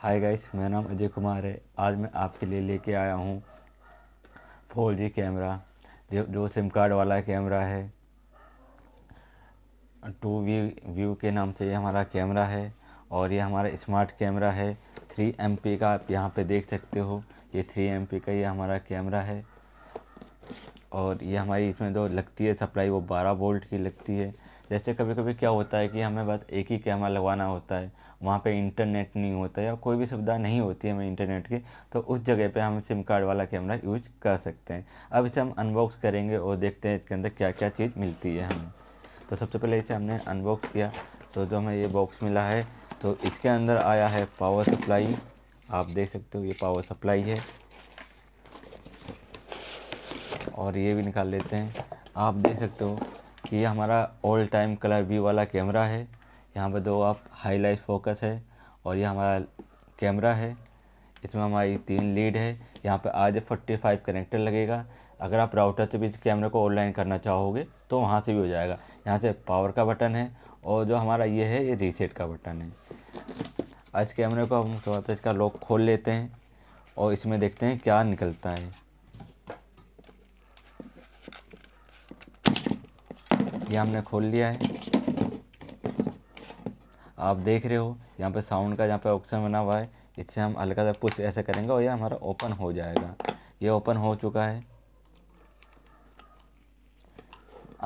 hi guys मेरा नाम अजय कुमार है आज मैं आपके लिए लेके आया हूँ फोर जी कैमरा जो जो सिम कार्ड वाला कैमरा है टू वी व्यू के नाम से ये हमारा कैमरा है और ये हमारा स्मार्ट कैमरा है थ्री एम पी का आप यहाँ पे देख सकते हो ये थ्री एम पी का ये हमारा कैमरा है और ये हमारी इसमें जो लगती है सप्लाई वो 12 वोल्ट की लगती है जैसे कभी कभी क्या होता है कि हमें बस एक ही कैमरा लगवाना होता है वहाँ पे इंटरनेट नहीं होता या कोई भी सुविधा नहीं होती है हमें इंटरनेट की तो उस जगह पे हम सिम कार्ड वाला कैमरा यूज कर सकते हैं अब इसे हम अनबॉक्स करेंगे और देखते हैं इसके अंदर क्या क्या चीज़ मिलती है हमें तो सबसे पहले इसे हमने अनबॉक्स किया तो जो हमें ये बॉक्स मिला है तो इसके अंदर आया है पावर सप्लाई आप देख सकते हो ये पावर सप्लाई है और ये भी निकाल लेते हैं आप देख सकते हो कि ये हमारा ऑल टाइम कलर व्यू वाला कैमरा है यहाँ पर दो आप हाईलाइट फोकस है और ये हमारा कैमरा है इसमें हमारी तीन लीड है यहाँ पर आज फोर्टी फाइव कनेक्टर लगेगा अगर आप राउटर से भी इस कैमरे को ऑनलाइन करना चाहोगे तो वहाँ से भी हो जाएगा यहाँ से पावर का बटन है और जो हमारा ये है ये रीसेट का बटन है आज कैमरे को हम थोड़ा सा इसका लॉक खोल लेते हैं और इसमें देखते हैं क्या निकलता है ये हमने खोल लिया है आप देख रहे हो यहाँ पे साउंड का यहाँ पे ऑप्शन बना हुआ है इससे हम हल्का सा पुश ऐसे करेंगे और ये हमारा ओपन हो जाएगा ये ओपन हो चुका है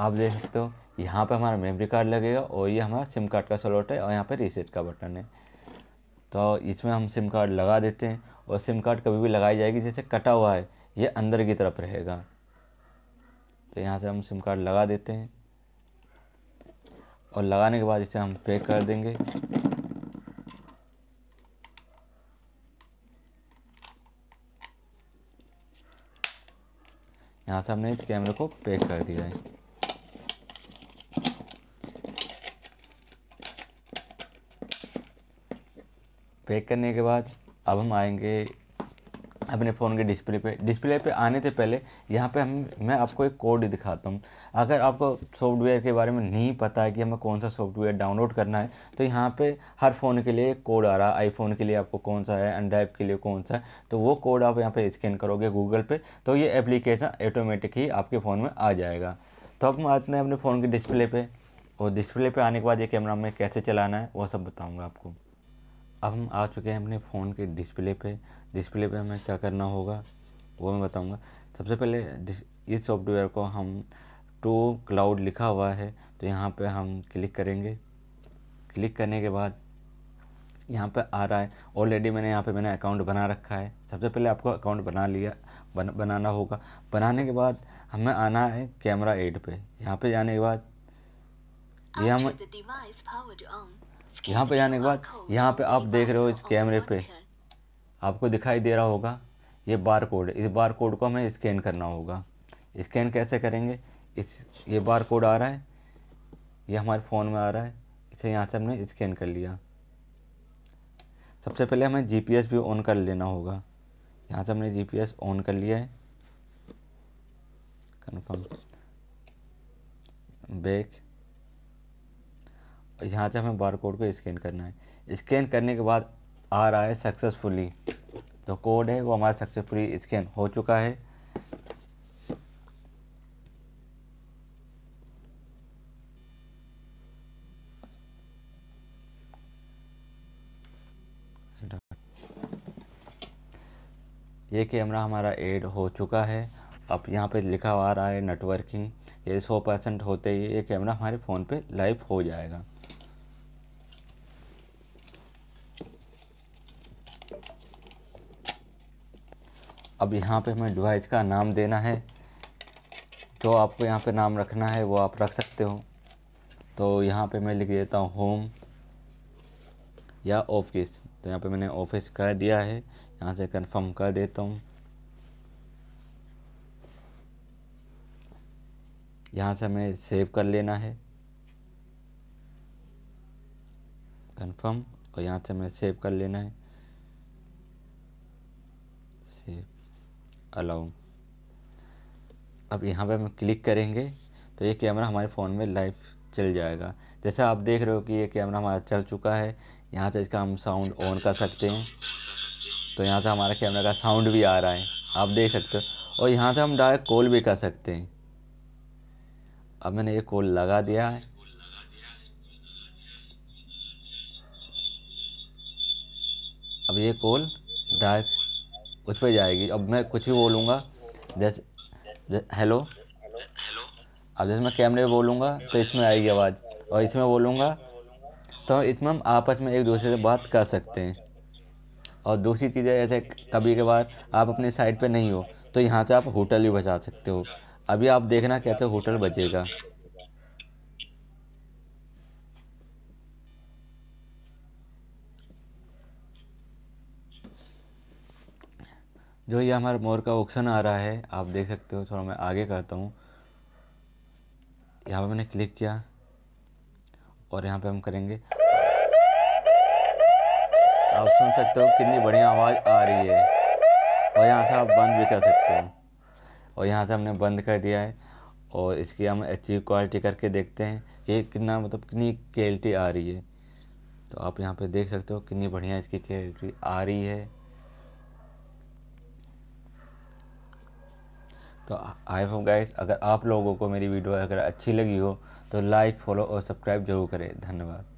आप देख सकते हो यहाँ पे हमारा मेमोरी कार्ड लगेगा और ये हमारा सिम कार्ड का स्लॉट है और यहाँ पे रीसेट का बटन है तो इसमें हम सिम कार्ड लगा देते हैं और सिम कार्ड कभी भी लगाई जाएगी जैसे कटा हुआ है ये अंदर की तरफ रहेगा तो यहाँ से हम सिम कार्ड लगा देते हैं और लगाने के बाद इसे हम पैक कर देंगे यहाँ से हमने इस कैमरे को पैक कर दिया है पैक करने के बाद अब हम आएंगे अपने फ़ोन के डिस्प्ले पे डिस्प्ले पे आने से पहले यहाँ पे हम मैं आपको एक कोड दिखाता हूँ अगर आपको सॉफ्टवेयर के बारे में नहीं पता है कि हमें कौन सा सॉफ्टवेयर डाउनलोड करना है तो यहाँ पे हर फ़ोन के लिए कोड आ रहा है आईफोन के लिए आपको कौन सा है एंड्राइव के लिए कौन सा है तो वो कोड आप यहाँ पर स्कैन करोगे गूगल पर तो ये एप्लीकेशन ऑटोमेटिक ही आपके फ़ोन में आ जाएगा तो अब हम आते हैं अपने फ़ोन के डिस्प्ले पर और डिस्प्ले पर आने के बाद ये कैमरा में कैसे चलाना है वह सब बताऊँगा आपको अब हम आ चुके हैं अपने फ़ोन के डिस्प्ले पे डिस्प्ले पे हमें क्या करना होगा वो मैं बताऊंगा सबसे पहले इस सॉफ्टवेयर को हम टू क्लाउड लिखा हुआ है तो यहाँ पे हम क्लिक करेंगे क्लिक करने के बाद यहाँ पे आ रहा है ऑलरेडी मैंने यहाँ पे मैंने अकाउंट बना रखा है सबसे पहले आपको अकाउंट बना लिया बन, बनाना होगा बनाने के बाद हमें आना है कैमरा एड पे यहाँ पे जाने के बाद ये हम यहाँ पे जाने के बाद यहाँ पे आप देख रहे हो इस कैमरे पे आपको दिखाई दे रहा होगा ये बार कोड इस बार कोड को हमें स्कैन करना होगा स्कैन कैसे करेंगे इस ये बार कोड आ रहा है ये हमारे फ़ोन में आ रहा है इसे यहाँ से हमने स्कैन कर लिया सबसे पहले हमें जी भी ऑन कर लेना होगा यहाँ से हमने जी ऑन कर लिया है कन्फर्म बैक यहाँ से हमें बार कोड को स्कैन करना है स्कैन करने के बाद आ रहा है सक्सेसफुली जो कोड है वो हमारा सक्सेसफुली स्कैन हो चुका है ये कैमरा हमारा ऐड हो चुका है अब यहाँ पे लिखा हुआ आ रहा है नेटवर्किंग ये सौ परसेंट होते ही ये कैमरा हमारे फ़ोन पे लाइव हो जाएगा अब यहाँ पे हमें डिवाइस का नाम देना है जो आपको यहाँ पे नाम रखना है वो आप रख सकते हो तो यहाँ पे मैं लिख देता हूँ होम या ऑफिस तो यहाँ पे मैंने ऑफिस कर दिया है यहाँ से कंफर्म कर देता हूँ यहाँ से हमें सेव कर लेना है कंफर्म और यहाँ से हमें सेव कर लेना है सेव अलाउ अब यहाँ पे हम क्लिक करेंगे तो ये कैमरा हमारे फ़ोन में लाइव चल जाएगा जैसा आप देख रहे हो कि ये कैमरा हमारा चल चुका है यहाँ से इसका हम साउंड ऑन कर सकते हैं तो यहाँ से हमारा कैमरा का साउंड भी आ रहा है आप देख सकते हो और यहाँ से हम डायरेक्ट कॉल भी कर सकते हैं अब मैंने ये कॉल लगा दिया है अब ये कॉल डायरेक्ट उस पर जाएगी अब मैं कुछ भी बोलूँगा जैसे हेलो अब जैसे मैं कैमरे में बोलूँगा तो इसमें आएगी आवाज़ और इसमें बोलूँगा तो इसमें हम आपस में एक दूसरे से बात कर सकते हैं और दूसरी चीज़ें जैसे कभी के आप अपने साइड पे नहीं हो तो यहाँ से आप होटल भी बचा सकते हो अभी आप देखना कैसे होटल बचेगा जो ये हमारा मोर का ऑप्शन आ रहा है आप देख सकते हो थोड़ा मैं आगे करता हूँ यहाँ पर मैंने क्लिक किया और यहाँ पे हम करेंगे आप सुन सकते हो कितनी बढ़िया आवाज़ आ रही है और यहाँ से आप बंद भी कर सकते हो और यहाँ से हमने बंद कर दिया है और इसकी हम अच्छी क्वालिटी करके देखते हैं कि कितना मतलब कितनी क्वालिटी आ रही है तो आप यहाँ पे देख सकते हो कितनी बढ़िया इसकी क्वालिटी आ रही है तो आई होप गाइस अगर आप लोगों को मेरी वीडियो अगर अच्छी लगी हो तो लाइक फॉलो और सब्सक्राइब जरूर करें धन्यवाद